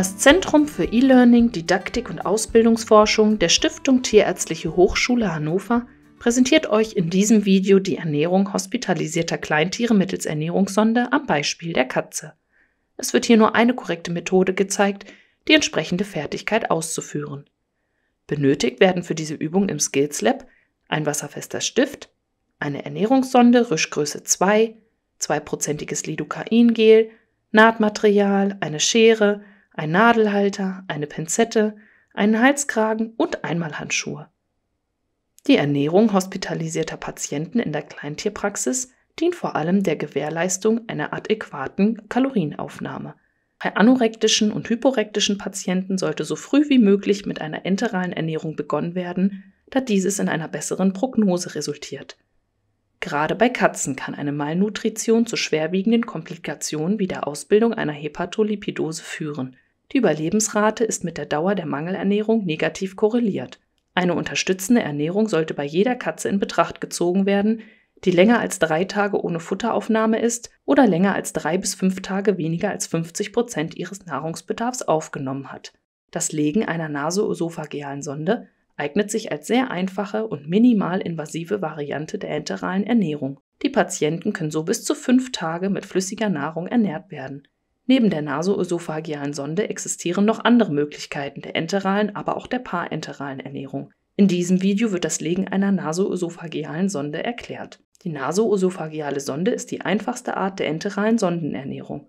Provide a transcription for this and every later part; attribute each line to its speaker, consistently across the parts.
Speaker 1: Das Zentrum für E-Learning, Didaktik und Ausbildungsforschung der Stiftung Tierärztliche Hochschule Hannover präsentiert euch in diesem Video die Ernährung hospitalisierter Kleintiere mittels Ernährungssonde am Beispiel der Katze. Es wird hier nur eine korrekte Methode gezeigt, die entsprechende Fertigkeit auszuführen. Benötigt werden für diese Übung im Skills Lab ein wasserfester Stift, eine Ernährungssonde Rischgröße 2, 2%iges Lidocaingel, Nahtmaterial, eine Schere, ein Nadelhalter, eine Pinzette, einen Halskragen und Einmalhandschuhe. Die Ernährung hospitalisierter Patienten in der Kleintierpraxis dient vor allem der Gewährleistung einer adäquaten Kalorienaufnahme. Bei anorektischen und hyporektischen Patienten sollte so früh wie möglich mit einer enteralen Ernährung begonnen werden, da dieses in einer besseren Prognose resultiert. Gerade bei Katzen kann eine Malnutrition zu schwerwiegenden Komplikationen wie der Ausbildung einer Hepatolipidose führen – die Überlebensrate ist mit der Dauer der Mangelernährung negativ korreliert. Eine unterstützende Ernährung sollte bei jeder Katze in Betracht gezogen werden, die länger als drei Tage ohne Futteraufnahme ist oder länger als drei bis fünf Tage weniger als 50 Prozent ihres Nahrungsbedarfs aufgenommen hat. Das Legen einer nasoösophagealen Sonde eignet sich als sehr einfache und minimal invasive Variante der enteralen Ernährung. Die Patienten können so bis zu fünf Tage mit flüssiger Nahrung ernährt werden. Neben der nasoösophagealen Sonde existieren noch andere Möglichkeiten der enteralen, aber auch der parenteralen Ernährung. In diesem Video wird das Legen einer nasoösophagealen Sonde erklärt. Die nasoösophageale Sonde ist die einfachste Art der enteralen Sondenernährung.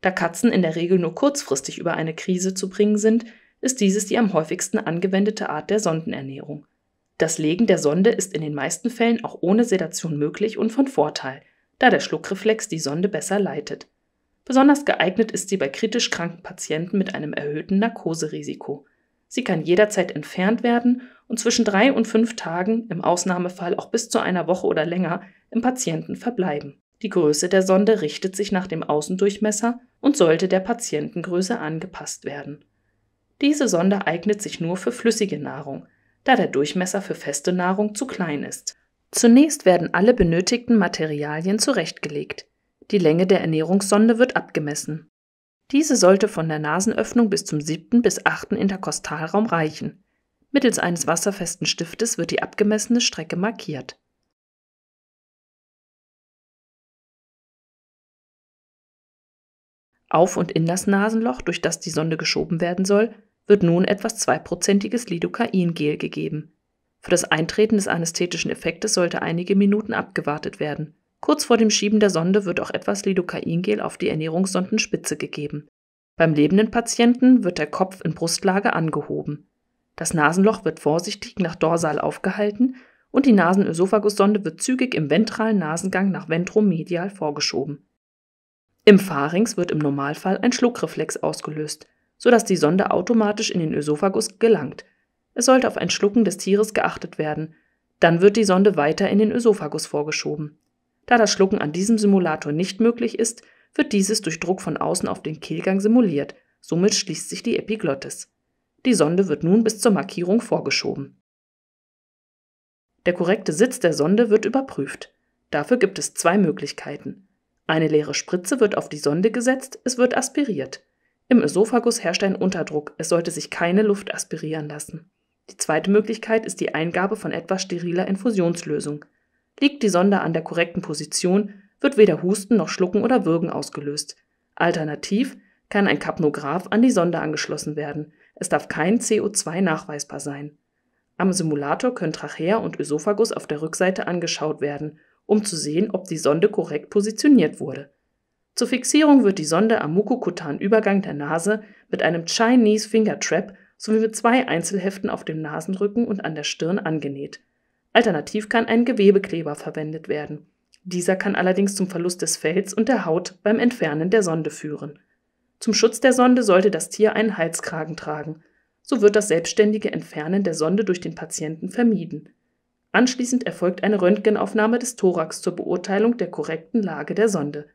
Speaker 1: Da Katzen in der Regel nur kurzfristig über eine Krise zu bringen sind, ist dieses die am häufigsten angewendete Art der Sondenernährung. Das Legen der Sonde ist in den meisten Fällen auch ohne Sedation möglich und von Vorteil, da der Schluckreflex die Sonde besser leitet. Besonders geeignet ist sie bei kritisch kranken Patienten mit einem erhöhten Narkoserisiko. Sie kann jederzeit entfernt werden und zwischen drei und fünf Tagen, im Ausnahmefall auch bis zu einer Woche oder länger, im Patienten verbleiben. Die Größe der Sonde richtet sich nach dem Außendurchmesser und sollte der Patientengröße angepasst werden. Diese Sonde eignet sich nur für flüssige Nahrung, da der Durchmesser für feste Nahrung zu klein ist. Zunächst werden alle benötigten Materialien zurechtgelegt. Die Länge der Ernährungssonde wird abgemessen. Diese sollte von der Nasenöffnung bis zum siebten bis achten Interkostalraum reichen. Mittels eines wasserfesten Stiftes wird die abgemessene Strecke markiert. Auf- und in das Nasenloch, durch das die Sonde geschoben werden soll, wird nun etwas 2%iges Lidocaingel gegeben. Für das Eintreten des anästhetischen Effektes sollte einige Minuten abgewartet werden. Kurz vor dem Schieben der Sonde wird auch etwas Lidocaingel auf die Ernährungssondenspitze gegeben. Beim lebenden Patienten wird der Kopf in Brustlage angehoben. Das Nasenloch wird vorsichtig nach dorsal aufgehalten und die Nasenösophagusonde wird zügig im ventralen Nasengang nach ventromedial vorgeschoben. Im Pharynx wird im Normalfall ein Schluckreflex ausgelöst, sodass die Sonde automatisch in den Ösophagus gelangt. Es sollte auf ein Schlucken des Tieres geachtet werden. Dann wird die Sonde weiter in den Ösophagus vorgeschoben. Da das Schlucken an diesem Simulator nicht möglich ist, wird dieses durch Druck von außen auf den Kehlgang simuliert, somit schließt sich die Epiglottis. Die Sonde wird nun bis zur Markierung vorgeschoben. Der korrekte Sitz der Sonde wird überprüft. Dafür gibt es zwei Möglichkeiten. Eine leere Spritze wird auf die Sonde gesetzt, es wird aspiriert. Im Esophagus herrscht ein Unterdruck, es sollte sich keine Luft aspirieren lassen. Die zweite Möglichkeit ist die Eingabe von etwas steriler Infusionslösung. Liegt die Sonde an der korrekten Position, wird weder Husten noch Schlucken oder Würgen ausgelöst. Alternativ kann ein Kapnograph an die Sonde angeschlossen werden. Es darf kein CO2 nachweisbar sein. Am Simulator können Trachea und Ösophagus auf der Rückseite angeschaut werden, um zu sehen, ob die Sonde korrekt positioniert wurde. Zur Fixierung wird die Sonde am mukokutan Übergang der Nase mit einem Chinese Finger Trap sowie mit zwei Einzelheften auf dem Nasenrücken und an der Stirn angenäht Alternativ kann ein Gewebekleber verwendet werden. Dieser kann allerdings zum Verlust des Fells und der Haut beim Entfernen der Sonde führen. Zum Schutz der Sonde sollte das Tier einen Halskragen tragen. So wird das selbstständige Entfernen der Sonde durch den Patienten vermieden. Anschließend erfolgt eine Röntgenaufnahme des Thorax zur Beurteilung der korrekten Lage der Sonde.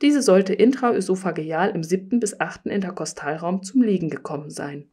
Speaker 1: Diese sollte intraösophageal im siebten bis achten Interkostalraum zum Liegen gekommen sein